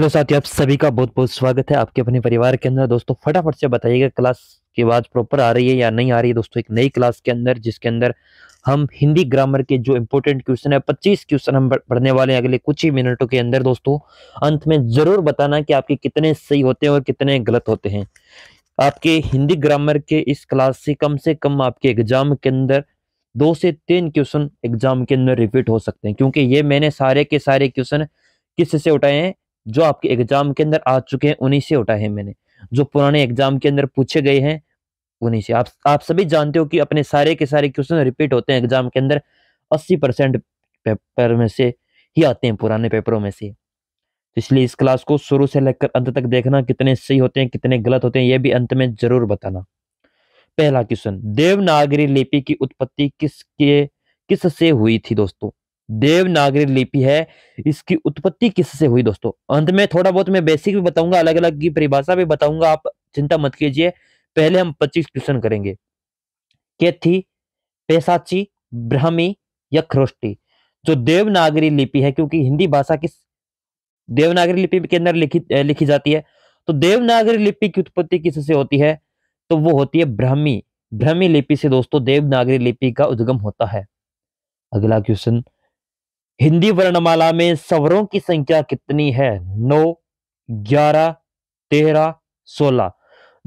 hello साथियों आप सभी का बहुत बहुत स्वागत है आपके अपने परिवार के अंदर दोस्तों फटाफट से बताइएगा क्लास की आवाज़ प्रॉपर आ रही है या नहीं आ रही है दोस्तों एक नई क्लास के अंदर जिसके अंदर हम हिंदी ग्रामर के जो इम्पोर्टेंट क्वेश्चन है पच्चीस क्वेश्चन हम पढ़ने वाले हैं अगले कुछ ही मिनटों के अंदर दोस्तों अंत में ज़रूर बताना कि आपके कितने सही होते हैं और कितने गलत होते हैं आपके हिंदी ग्रामर के इस क्लास से कम से कम आपके एग्जाम के अंदर दो से तीन क्वेश्चन एग्जाम के अंदर रिपीट हो सकते हैं क्योंकि ये मैंने सारे के सारे क्वेश्चन किससे उठाए हैं जो आपके एग्जाम के अंदर आ चुके हैं उन्हीं से उठाए हैं मैंने जो पुराने एग्जाम के अंदर पूछे गए हैं उन्हीं से आप आप सभी जानते हो कि अपने सारे के सारे क्वेश्चन रिपीट होते हैं एग्जाम के अंदर अस्सी परसेंट पेपर में से ही आते हैं पुराने पेपरों में से इसलिए इस क्लास को शुरू से लेकर अंत तक देखना कितने सही होते हैं कितने गलत होते हैं यह भी अंत में जरूर बताना पहला क्वेश्चन देवनागरी लिपि की उत्पत्ति किसके किस से हुई थी दोस्तों देवनागरी लिपि है इसकी उत्पत्ति किससे हुई दोस्तों अंत में थोड़ा बहुत मैं बेसिक भी बताऊंगा अलग अलग की परिभाषा भी बताऊंगा आप चिंता मत कीजिए पहले हम 25 क्वेश्चन करेंगे कैथी पेशाची ब्राह्मी या खरोष्टी जो देवनागरी लिपि है क्योंकि हिंदी भाषा किस देवनागरी लिपि के अंदर लिखी लिखी जाती है तो देवनागरी लिपि की उत्पत्ति किससे होती है तो वो होती है ब्राह्मी ब्राह्मी लिपि से दोस्तों देवनागरी लिपि का उद्गम होता है अगला क्वेश्चन हिंदी वर्णमाला में सवरों की संख्या कितनी है नौ ग्यारह तेरह सोलह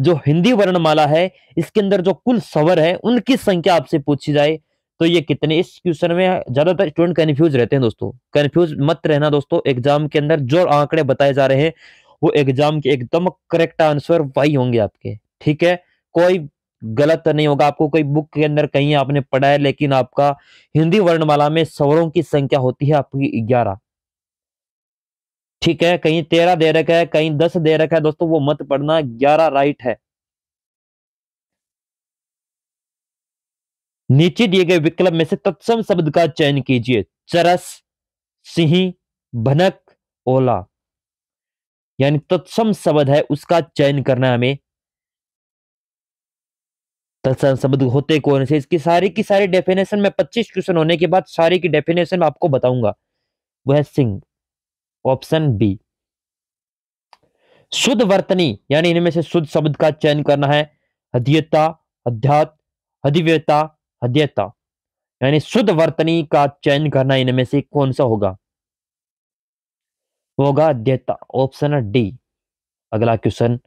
जो हिंदी वर्णमाला है इसके अंदर जो कुल सवर है उनकी संख्या आपसे पूछी जाए तो ये कितने इस क्वेश्चन में ज्यादातर स्टूडेंट कंफ्यूज रहते हैं दोस्तों कंफ्यूज मत रहना दोस्तों एग्जाम के अंदर जो आंकड़े बताए जा रहे हैं वो एग्जाम के एकदम करेक्ट आंसर वही होंगे आपके ठीक है कोई गलत तो नहीं होगा आपको कोई बुक के अंदर कहीं आपने पढ़ा है लेकिन आपका हिंदी वर्णमाला में स्वरों की संख्या होती है आपकी ग्यारह ठीक है कहीं तेरह दे रखा है कहीं दस दे रखा है दोस्तों वो मत पढ़ना ग्यारह राइट है नीचे दिए गए विकल्प में से तत्सम शब्द का चयन कीजिए चरस सिंह भनक ओला यानी तत्सम शब्द है उसका चयन करना है हमें तत्सम शब्द होते कौन से इसकी सारी की सारी डेफिनेशन में 25 क्वेश्चन होने के बाद सारी की डेफिनेशन आपको बताऊंगा वह सिंह ऑप्शन बी शुद्ध वर्तनी यानी इनमें से शुद्ध शब्द का चयन करना है अध्ययता अध्यात अधिव्यता अध्ययता यानी शुद्ध वर्तनी का चयन करना इनमें से कौन सा होगा होगा अध्यता ऑप्शन डी अगला क्वेश्चन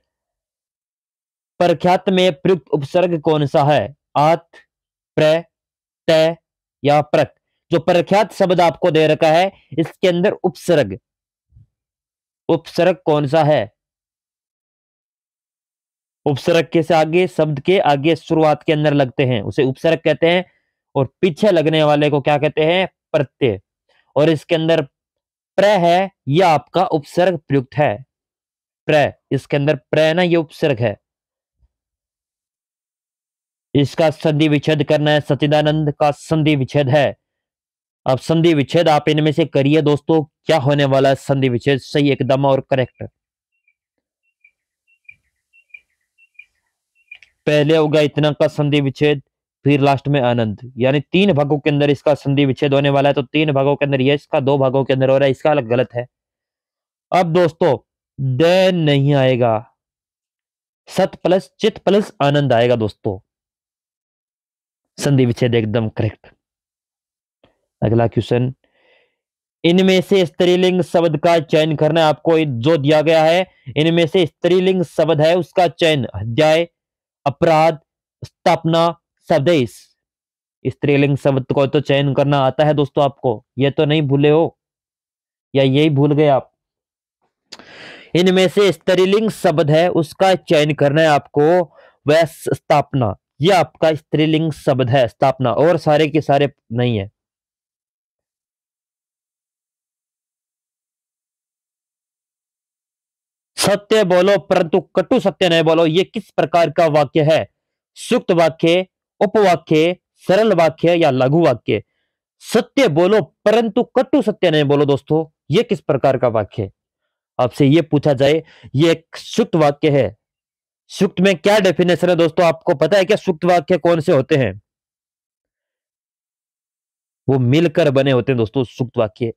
प्रख्यात में प्रयुक्त उपसर्ग कौन सा है आत प्र या प्रक जो प्रख्यात शब्द आपको दे रखा है इसके अंदर उपसर्ग उपसर्ग कौन सा है उपसर्ग के से आगे शब्द के आगे शुरुआत के अंदर लगते हैं उसे उपसर्ग कहते हैं और पीछे लगने वाले को क्या कहते हैं प्रत्यय और इसके अंदर प्र है यह आपका उपसर्ग प्रयुक्त है प्र इसके अंदर प्र ना ये उपसर्ग है इसका संधि विच्छेद करना है सचिदानंद का संधि विच्छेद है अब संधि विच्छेद आप इनमें से करिए दोस्तों क्या होने वाला है संधि विच्छेद सही एकदम और करेक्ट पहले होगा इतना का संधि विच्छेद फिर लास्ट में आनंद यानी तीन भागों के अंदर इसका संधि विच्छेद होने वाला है तो तीन भागों के अंदर यह इसका दो भागों के अंदर हो रहा है इसका अलग गलत है अब दोस्तों द नहीं आएगा सत प्लस चित प्लस आनंद आएगा दोस्तों संधि विच्छेद एकदम करेक्ट अगला क्वेश्चन इनमें से स्त्रीलिंग शब्द का चयन करना है आपको जो दिया गया है इनमें से स्त्रीलिंग शब्द है उसका चयन अध्याय अपराध स्थापना स्वदेश स्त्रीलिंग शब्द को तो चयन करना आता है दोस्तों आपको यह तो नहीं भूले हो या यही भूल गए आप इनमें से स्त्रीलिंग शब्द है उसका चयन करना है आपको वह स्थापना ये आपका स्त्रीलिंग शब्द है स्थापना और सारे के सारे नहीं है सत्य बोलो परंतु कटु सत्य नहीं बोलो ये किस प्रकार का वाक्य है सुक्त वाक्य उपवाक्य सरल वाक्य या लघु वाक्य सत्य बोलो परंतु कटु सत्य नहीं बोलो दोस्तों ये किस प्रकार का वाक्य है आपसे ये पूछा जाए ये एक सुक्त वाक्य है सुक्त में क्या डेफिनेशन है दोस्तों आपको पता है क्या सुक्त वाक्य कौन से होते हैं वो मिलकर बने होते हैं दोस्तों सुक्त वाक्य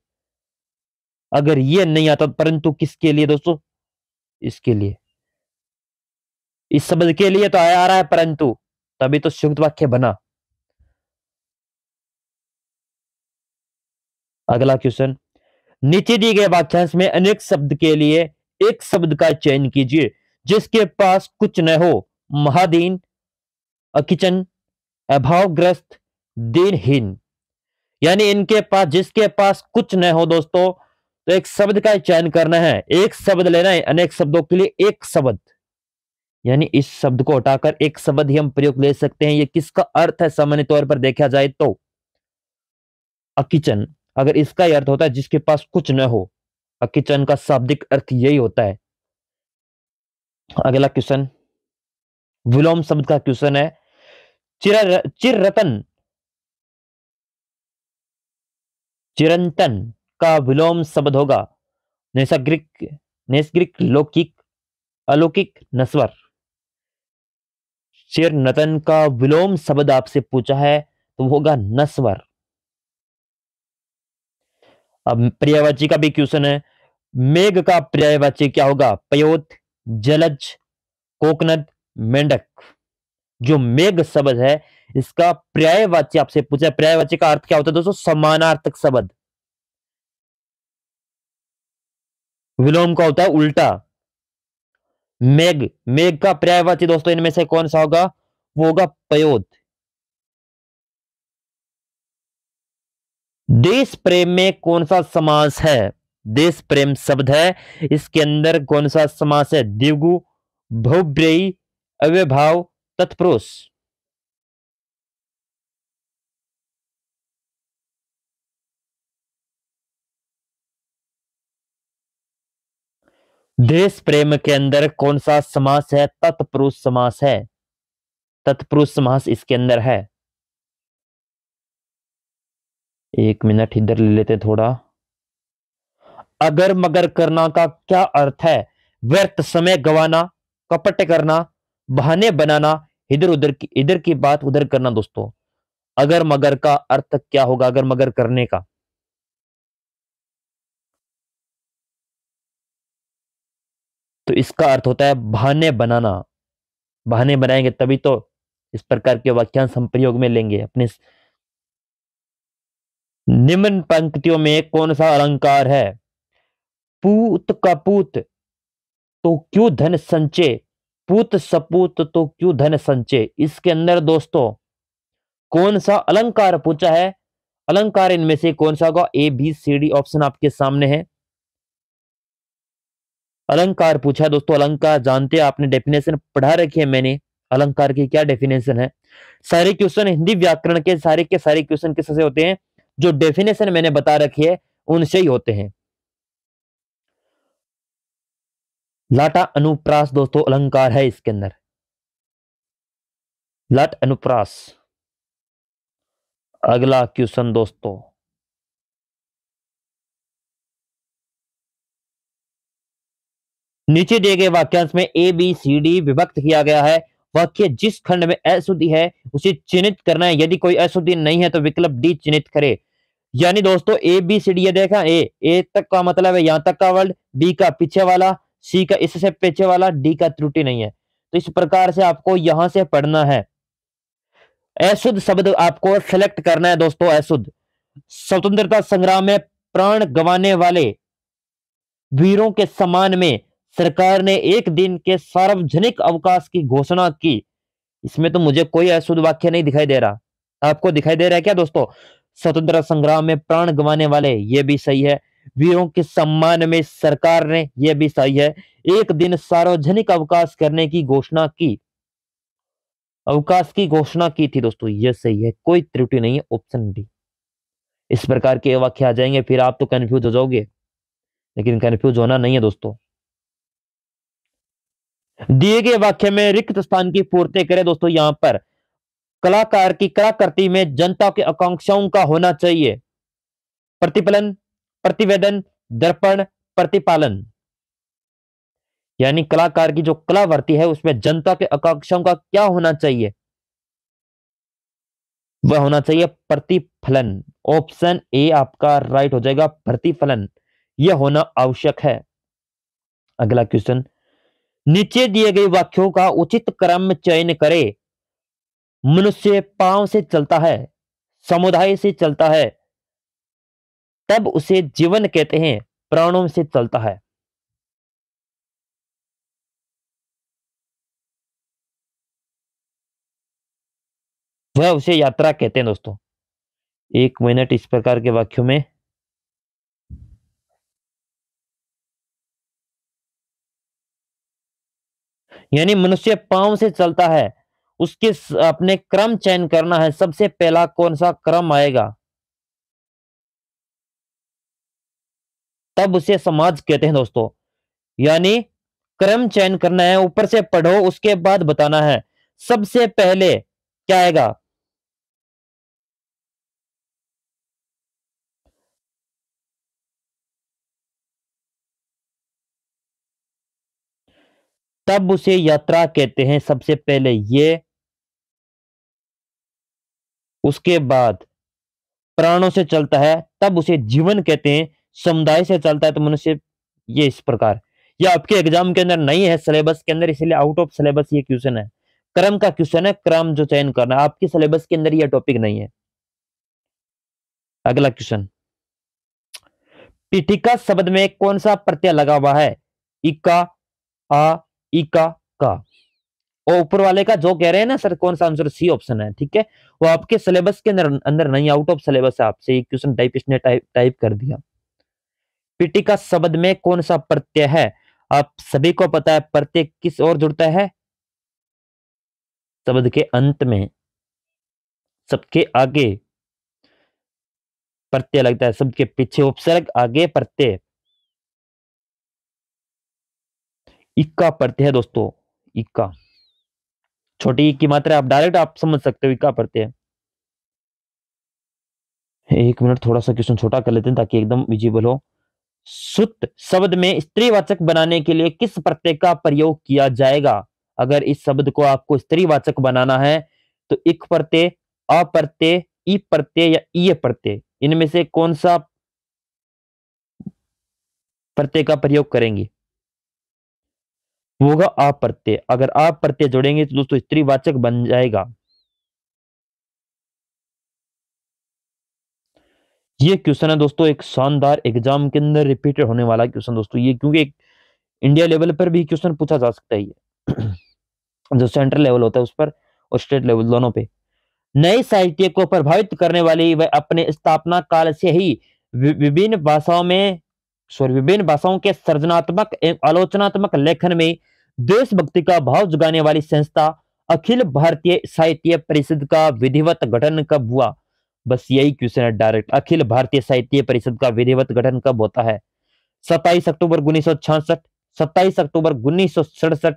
अगर ये नहीं आता परंतु किसके लिए दोस्तों इसके लिए इस शब्द के लिए तो आया आ रहा है परंतु तभी तो सुक्त वाक्य बना अगला क्वेश्चन नीचे दिए गए वाक्यांश में अनेक शब्द के लिए एक शब्द का चयन कीजिए जिसके पास कुछ न हो महादीन अकिचन अभावग्रस्त दिनहीन यानी इनके पास जिसके पास कुछ न हो दोस्तों तो एक शब्द का चयन करना है एक शब्द लेना है अनेक शब्दों के लिए एक शब्द यानी इस शब्द को हटाकर एक शब्द ही हम प्रयोग ले सकते हैं ये किसका अर्थ है सामान्य तौर पर देखा जाए तो अकिचन अगर इसका अर्थ होता है जिसके पास कुछ न हो अकिचन का शाब्दिक अर्थ यही होता है अगला क्वेश्चन विलोम शब्द का क्वेश्चन है चिर चिर रतन चिरंतन का विलोम शब्द होगा नैसग्रिक नैसग्रिक लौकिक अलौकिक नस्वर चिर नतन का विलोम शब्द आपसे पूछा है तो होगा नस्वर अब पर्यायवाची का भी क्वेश्चन है मेघ का पर्यायवाची क्या होगा पयोत जलज कोकनद मेंढक जो मेघ शब्द है इसका पर्यायवाच्य आपसे पूछा पर्यायवाच्य का अर्थ क्या होता है दोस्तों समानार्थक शब्द विलोम का होता है उल्टा मेघ मेघ का पर्यायवाची दोस्तों इनमें से कौन सा होगा वो होगा पयोद देश प्रेम में कौन सा समास है देश प्रेम शब्द है इसके अंदर कौन सा समास है दिगु भव्ययी अव्यभाव तत्पुरुष देश प्रेम के अंदर कौन सा समास है तत्पुरुष समास है तत्पुरुष समास इसके अंदर है एक मिनट इधर ले लेते थोड़ा अगर मगर करना का क्या अर्थ है व्यर्थ समय गवाना कपट करना बहाने बनाना इधर उधर की इधर की बात उधर करना दोस्तों अगर मगर का अर्थ क्या होगा अगर मगर करने का तो इसका अर्थ होता है बहाने बनाना बहाने बनाएंगे तभी तो इस प्रकार के वाक्यांश हम प्रयोग में लेंगे अपने निम्न पंक्तियों में कौन सा अलंकार है पूत कपूत तो क्यों धन संचय पूत सपूत तो क्यों धन संचय इसके अंदर दोस्तों कौन सा अलंकार पूछा है अलंकार इनमें से कौन सा होगा A B C D option आपके सामने है अलंकार पूछा है दोस्तों अलंकार जानते हैं आपने डेफिनेशन पढ़ा रखी है मैंने अलंकार की क्या डेफिनेशन है सारे क्वेश्चन हिंदी व्याकरण के सारे के सारे क्वेश्चन किससे होते हैं जो डेफिनेशन मैंने बता रखी है उनसे ही होते हैं लाटा अनुप्रास दोस्तों अलंकार है इसके अंदर लट अनुप्रास अगला क्वेश्चन दोस्तों नीचे दिए गए वाक्यांश में ए बी सी डी विभक्त किया गया है वाक्य जिस खंड में अशुद्धि है उसे चिन्हित करना है यदि कोई अशुद्धि नहीं है तो विकल्प डी चिन्हित करे यानी दोस्तों ए बी सी डी ये देखा ए ए तक का मतलब है यहां तक का वर्ड बी का पीछे वाला सी का इससे पीछे वाला डी का त्रुटि नहीं है तो इस प्रकार से आपको यहां से पढ़ना है अशुद्ध शब्द आपको सेलेक्ट करना है दोस्तों अशुद्ध स्वतंत्रता संग्राम में प्राण गंवाने वाले वीरों के सम्मान में सरकार ने एक दिन के सार्वजनिक अवकाश की घोषणा की इसमें तो मुझे कोई अशुद्ध वाक्य नहीं दिखाई दे रहा आपको दिखाई दे रहा है क्या दोस्तों स्वतंत्रता संग्राम में प्राण गंवाने वाले ये भी सही है वीरों के सम्मान में सरकार ने यह भी सही है एक दिन सार्वजनिक अवकाश करने की घोषणा की अवकाश की घोषणा की थी दोस्तों यह सही है कोई त्रुटि नहीं है ऑप्शन डी इस प्रकार के वाक्य आ जाएंगे फिर आप तो कंफ्यूज हो जाओगे लेकिन कंफ्यूज होना नहीं है दोस्तों दिए गए वाक्य में रिक्त स्थान की पूर्ति करें दोस्तों यहां पर कलाकार की कलाकृति में जनता के आकांक्षाओं का होना चाहिए प्रतिफलन प्रतिवेदन दर्पण प्रतिपालन यानी कलाकार की जो कला वर्ती है उसमें जनता के आकांक्षाओं का क्या होना चाहिए वह होना चाहिए प्रतिफलन ऑप्शन ए आपका राइट हो जाएगा प्रतिफलन यह होना आवश्यक है अगला क्वेश्चन नीचे दिए गए वाक्यों का उचित क्रम चयन करे मनुष्य पांव से चलता है समुदाय से चलता है तब उसे जीवन कहते हैं प्राणों से चलता है वह उसे यात्रा कहते हैं दोस्तों एक मिनट इस प्रकार के वाक्यों में यानी मनुष्य पांव से चलता है उसके अपने क्रम चयन करना है सबसे पहला कौन सा क्रम आएगा तब उसे समाज कहते हैं दोस्तों यानी क्रम चयन करना है ऊपर से पढ़ो उसके बाद बताना है सबसे पहले क्या आएगा तब उसे यात्रा कहते हैं सबसे पहले ये उसके बाद प्राणों से चलता है तब उसे जीवन कहते हैं समुदाय से चलता है तो मनुष्य ये इस प्रकार ये आपके एग्जाम के अंदर नहीं है सिलेबस के अंदर इसीलिए आउट ऑफ सिलेबस ये क्वेश्चन है क्रम का क्वेश्चन है क्रम जो चयन करना आपके सिलेबस के अंदर यह टॉपिक नहीं है अगला क्वेश्चन पीठिका शब्द में कौन सा प्रत्यय लगा हुआ है इका आ इका का और ऊपर वाले का जो कह रहे हैं ना सर कौन सा आंसर सी ऑप्शन है ठीक है वो आपके सिलेबस के अंदर अंदर नहीं आउट ऑफ सिलेबस है आपसे क्वेश्चन टाइप इसने टाइप कर दिया पीटिका शब्द में कौन सा प्रत्यय है आप सभी को पता है प्रत्यय किस और जुड़ता है शब्द के अंत में शब्द के आगे प्रत्यय लगता है शब्द के पीछे उपसर्ग आगे प्रत्यय इक्का प्रत्यय है दोस्तों इक्का छोटी ई की मात्रा आप डायरेक्ट आप समझ सकते हो इक्का प्रत्यय एक मिनट थोड़ा सा क्वेश्चन छोटा कर लेते हैं ताकि एकदम विजिबल हो सुत शब्द में स्त्रीवाचक बनाने के लिए किस प्रत्यय का प्रयोग किया जाएगा अगर इस शब्द को आपको स्त्रीवाचक बनाना है तो इक प्रत्यय अप्रत्यय ई प्रत्यय या ई प्रत्यय इनमें से कौन सा प्रत्यय का प्रयोग करेंगे होगा अप्रत्यय अगर अप्रत्यय जोड़ेंगे तो दोस्तों स्त्रीवाचक बन जाएगा ये क्वेश्चन है दोस्तों एक शानदार एग्जाम के अंदर रिपीटेड होने वाला क्वेश्चन दोस्तों ये क्योंकि एक इंडिया लेवल पर भी क्वेश्चन पूछा जा सकता है ये जो सेंट्रल लेवल होता है उस पर और स्टेट लेवल दोनों पे नए साहित्य को प्रभावित करने वाली वह अपने स्थापना काल से ही विभिन्न भाषाओं में सॉरी विभिन्न भाषाओं के सृजनात्मक एवं आलोचनात्मक लेखन में देशभक्ति का भाव जगाने वाली संस्था अखिल भारतीय साहित्य परिषद का विधिवत गठन कब हुआ बस यही क्वेश्चन है डायरेक्ट अखिल भारतीय साहित्य परिषद का विधिवत गठन कब होता है सत्ताईस अक्टूबर उन्नीस सौ छियासठ सत्ताईस अक्टूबर उन्नीस सौ सड़सठ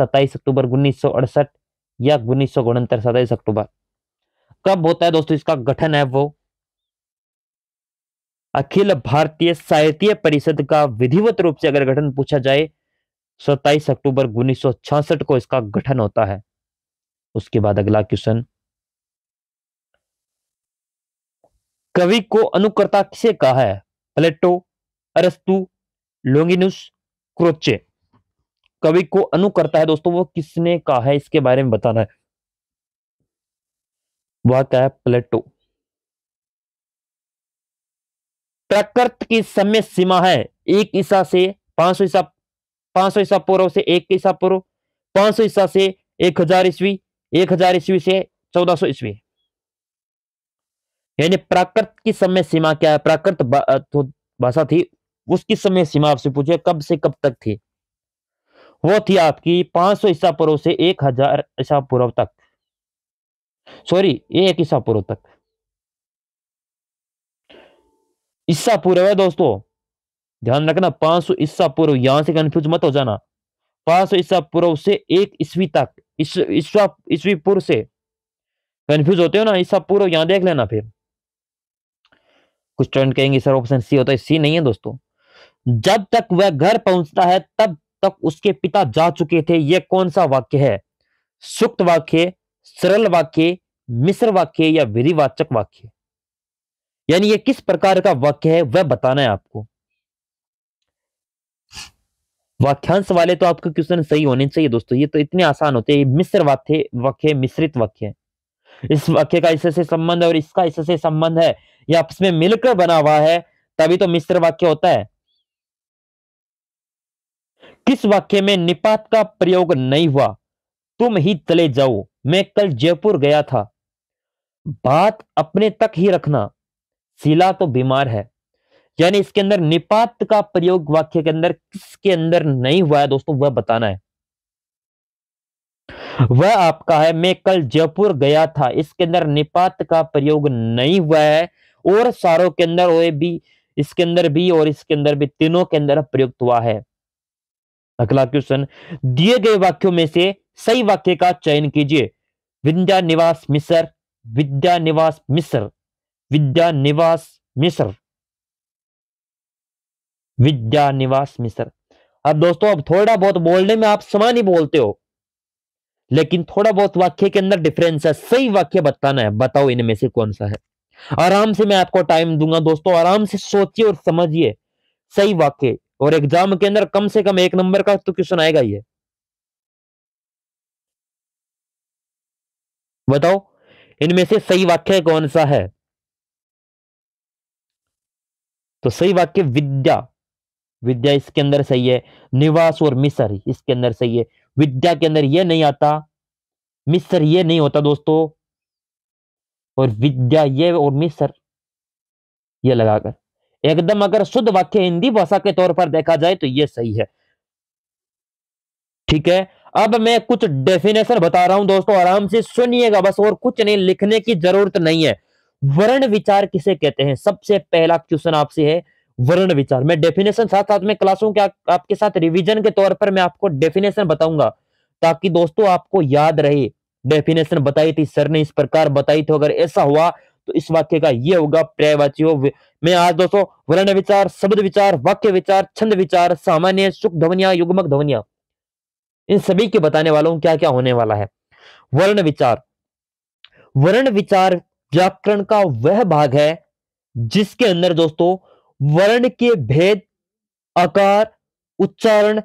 सत्ताईस अक्टूबर उन्नीस सौ अड़सठ या उन्नीस सौ उनहत्तर सत्ताईस अक्टूबर कब होता है दोस्तों इसका गठन है वो अखिल भारतीय साहित्य परिषद का विधिवत रूप से अगर गठन पूछा जाए सत्ताईस अक्टूबर उन्नीस को इसका गठन होता है उसके बाद अगला क्वेश्चन कवि को अनुकर्ता किसे कहा है प्लेटो अरस्तु लोंगिनुस क्रोचे कवि को अनुकर्ता है दोस्तों वो किसने कहा है इसके बारे में बताना है वह क्या है प्लेटो प्रकृत की समय सीमा है एक ईसा से पांच सौ ईसा पांच सौ ईसा पूर्व से एक ईसा पूर्व पांच सौ ईसा से एक हजार ईस्वी एक हजार ईस्वी से चौदह सौ ईस्वी यानी प्राकृत की समय सीमा क्या है प्राकृत तो भाषा थी उसकी समय सीमा आपसे पूछे कब से कब तक थी वो थी आपकी 500 सौ ईसा पूर्व से 1000 हजार ईसा पूर्व तक सॉरी एक ईसा पूर्व तक ईसा पूर्व है दोस्तों ध्यान रखना 500 सौ ईसा पूर्व यहां से कंफ्यूज मत हो जाना 500 सौ ईसा पूर्व से एक ईस्वी तक ईस्वी पूर्व से कंफ्यूज होते हो ना ईसा पूर्व यहां देख लेना फिर कुछ स्टूडेंट कहेंगे सर ऑप्शन सी होता है सी नहीं है दोस्तों जब तक वह घर पहुंचता है तब तक उसके पिता जा चुके थे यह कौन सा वाक्य है सुक्त वाक्य सरल वाक्य मिश्र वाक्य या विधिवाचक वाक्य यानी यह किस प्रकार का वाक्य है वह बताना है आपको वाक्यांश वाले तो आपके क्वेश्चन सही होने चाहिए दोस्तों ये तो इतने आसान होते हैं मिश्र वाक्य वाक्य मिश्रित वाक्य इस वाक्य का इससे संबंध और इसका इससे संबंध है ये आपस में मिलकर बना हुआ है तभी तो मिश्र वाक्य होता है किस वाक्य में निपात का प्रयोग नहीं हुआ तुम ही चले जाओ मैं कल जयपुर गया था बात अपने तक ही रखना शिला तो बीमार है यानी इसके अंदर निपात का प्रयोग वाक्य के अंदर किसके अंदर नहीं हुआ है दोस्तों वह बताना है वह आपका है मैं कल जयपुर गया था इसके अंदर निपात का प्रयोग नहीं हुआ है और सारों के अंदर ओ भी इसके अंदर भी और इसके अंदर भी तीनों के अंदर प्रयुक्त हुआ है अगला क्वेश्चन दिए गए वाक्यों में से सही वाक्य का चयन कीजिए विद्या निवास मिस्र विद्या निवास मिस्र विद्या निवास मिस्र विद्या निवास मिस्र अब दोस्तों अब थोड़ा बहुत बोलने में आप समान ही बोलते हो लेकिन थोड़ा बहुत वाक्य के अंदर डिफरेंस है सही वाक्य बताना है बताओ इनमें से कौन सा है आराम से मैं आपको टाइम दूंगा दोस्तों आराम से सोचिए और समझिए सही वाक्य और एग्जाम के अंदर कम से कम एक नंबर का तो क्वेश्चन आएगा ये बताओ इनमें से सही वाक्य कौन सा है तो सही वाक्य विद्या विद्या इसके अंदर सही है निवास और मिसर इसके अंदर सही है विद्या के अंदर यह नहीं आता मिसर ये नहीं होता दोस्तों और विद्या ये और मिसर ये लगाकर एकदम अगर शुद्ध वाक्य हिंदी भाषा के तौर पर देखा जाए तो ये सही है ठीक है अब मैं कुछ डेफिनेशन बता रहा हूं दोस्तों आराम से सुनिएगा बस और कुछ नहीं लिखने की जरूरत नहीं है वर्ण विचार किसे कहते हैं सबसे पहला क्वेश्चन आपसे है वर्ण विचार मैं डेफिनेशन साथ साथ में क्लासों के आपके साथ रिवीजन के तौर पर मैं आपको डेफिनेशन बताऊंगा ताकि दोस्तों आपको याद रहे डेफिनेशन बताई थी सर ने इस प्रकार बताई थी अगर ऐसा हुआ तो इस वाक्य का ये होगा पर्यायवाची मैं आज दोस्तों वर्ण विचार शब्द विचार वाक्य विचार छंद विचार सामान्य सुख ध्वनिया युग्मक ध्वनिया इन सभी के बताने वाला हूं क्या क्या होने वाला है वर्ण विचार वर्ण विचार व्याकरण का वह भाग है जिसके अंदर दोस्तों वर्ण के भेद आकार उच्चारण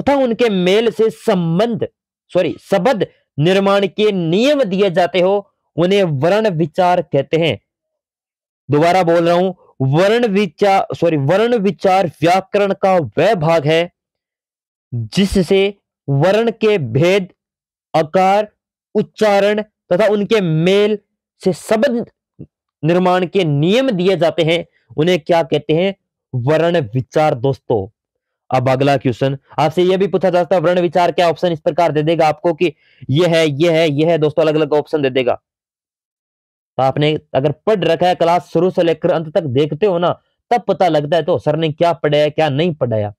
तथा उनके मेल से संबंध सॉरी शब्द निर्माण के नियम दिए जाते हो उन्हें वर्ण विचार कहते हैं दोबारा बोल रहा हूं वर्ण विचार सॉरी वर्ण विचार व्याकरण का वह भाग है जिससे वर्ण के भेद आकार उच्चारण तथा उनके मेल से शब्द निर्माण के नियम दिए जाते हैं उन्हें क्या कहते हैं वर्ण विचार दोस्तों अब अगला क्वेश्चन आपसे यह भी पूछा जाता है वर्ण विचार क्या ऑप्शन इस प्रकार दे देगा आपको कि यह है यह है यह है दोस्तों अलग अलग ऑप्शन दे देगा तो आपने अगर पढ़ रखा है क्लास शुरू से लेकर अंत तक देखते हो ना तब पता लगता है तो सर ने क्या पढ़ाया क्या नहीं पढ़ाया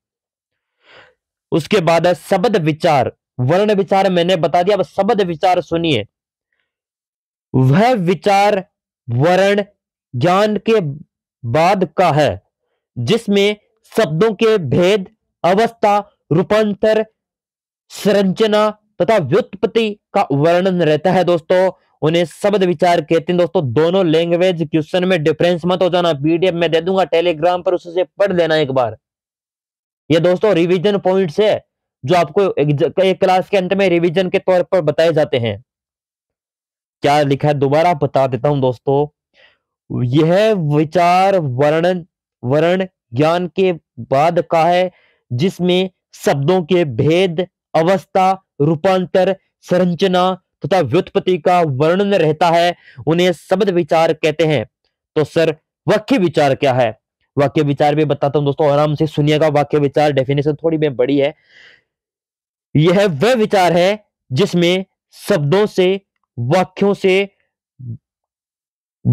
उसके बाद है शब्द विचार वर्ण विचार मैंने बता दिया अब शब्द विचार सुनिए वह विचार वर्ण ज्ञान के बाद का है जिसमें शब्दों के भेद अवस्था रूपांतर संरचना तथा व्युत्पत्ति का वर्णन रहता है दोस्तों उन्हें शब्द विचार कहते हैं दोस्तों दोनों लैंग्वेज क्वेश्चन में डिफरेंस मत हो जाना पीडीएफ में दे दूंगा टेलीग्राम पर उससे पढ़ लेना एक बार ये दोस्तों रिवीजन पॉइंट्स है जो आपको एक, एक क्लास के अंत में रिवीजन के तौर पर बताए जाते हैं क्या लिखा है दोबारा बता देता हूं दोस्तों यह विचार वर्णन वर्ण ज्ञान के बाद का है जिसमें शब्दों के भेद अवस्था रूपांतर संरचना तथा व्युत्पत्ति का वर्णन रहता है उन्हें शब्द विचार कहते हैं तो सर वाक्य विचार क्या है वाक्य विचार भी बताता हूं दोस्तों आराम से सुनिएगा वाक्य विचार डेफिनेशन थोड़ी में बड़ी है यह वह विचार है जिसमें शब्दों से वाक्यों से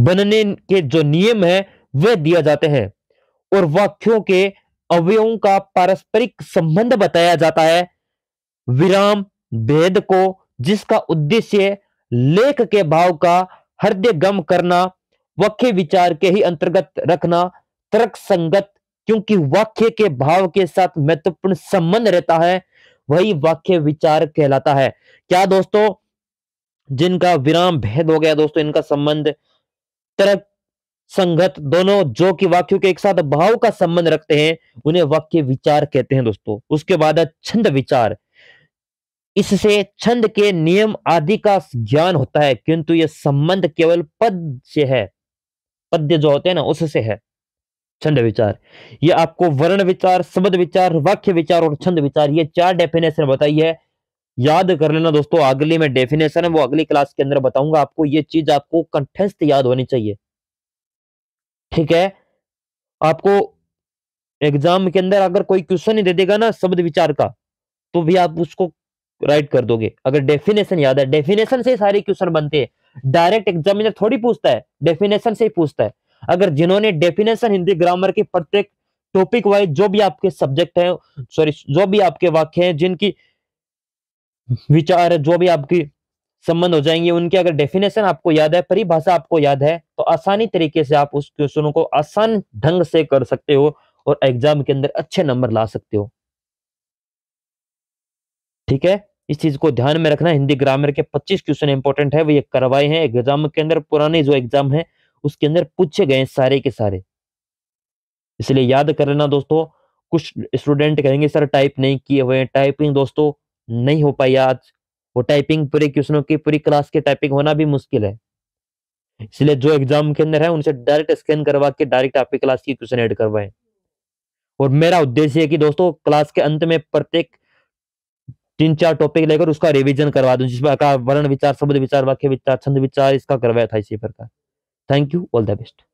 बनने के जो नियम है वह दिया जाते हैं और वाक्यों के अवयवों का पारस्परिक संबंध बताया जाता है विराम भेद को जिसका उद्देश्य लेख के भाव का हृदय गम करना वाक्य विचार के ही अंतर्गत रखना तर्क संगत क्योंकि वाक्य के भाव के साथ महत्वपूर्ण संबंध रहता है वही वाक्य विचार कहलाता है क्या दोस्तों जिनका विराम भेद हो गया दोस्तों इनका संबंध तर्क संगत दोनों जो कि वाक्यों के एक साथ भाव का संबंध रखते हैं उन्हें वाक्य विचार कहते हैं दोस्तों उसके बाद छंद विचार इससे छंद के नियम आदि का ज्ञान होता है किंतु यह संबंध केवल पद से है पद्य जो होते हैं ना उससे है छंद विचार ये आपको वर्ण विचार शब्द विचार वाक्य विचार और छंद विचार ये चार डेफिनेशन बताई है याद कर लेना दोस्तों अगली में डेफिनेशन है वो अगली क्लास के अंदर बताऊंगा आपको ये चीज आपको कंठस्थ याद होनी चाहिए ठीक है आपको एग्जाम के अंदर अगर कोई क्वेश्चन ही दे देगा ना शब्द विचार का तो भी आप उसको राइट कर दोगे अगर डेफिनेशन याद है डेफिनेशन से सारे क्वेश्चन बनते हैं डायरेक्ट एग्जामिनर थोड़ी पूछता है डेफिनेशन से ही पूछता है अगर जिन्होंने डेफिनेशन हिंदी ग्रामर के प्रत्येक टॉपिक वाइज जो भी आपके सब्जेक्ट है सॉरी जो भी आपके वाक्य हैं जिनकी विचार है जो भी आपकी संबंध हो जाएंगे उनके अगर डेफिनेशन आपको याद है परिभाषा आपको याद है तो आसानी तरीके से आप उस क्वेश्चनों को आसान ढंग से कर सकते हो और एग्जाम के अंदर अच्छे नंबर ला सकते हो ठीक है इस चीज को ध्यान में रखना हिंदी ग्रामर के 25 क्वेश्चन इंपॉर्टेंट है वो ये करवाए हैं एग्जाम के अंदर पुराने जो एग्जाम है उसके अंदर पूछे गए सारे के सारे इसलिए याद कर लेना दोस्तों कुछ स्टूडेंट कहेंगे सर टाइप नहीं किए हुए टाइपिंग दोस्तों नहीं हो पाई आज वो टाइपिंग पूरे क्वेश्चनों की पूरी क्लास की टाइपिंग होना भी मुश्किल है इसलिए जो एग्जाम के अंदर है उनसे डायरेक्ट स्कैन करवा के डायरेक्ट आपकी क्लास की क्वेश्चन एड करवाए और मेरा उद्देश्य है कि दोस्तों क्लास के अंत में प्रत्येक तीन चार टॉपिक लेकर उसका रिवीजन करवा दूं जिसमें का वर्ण विचार शब्द विचार वाक्य विचार छंद विचार इसका करवाया था इसी प्रकार thank you all the best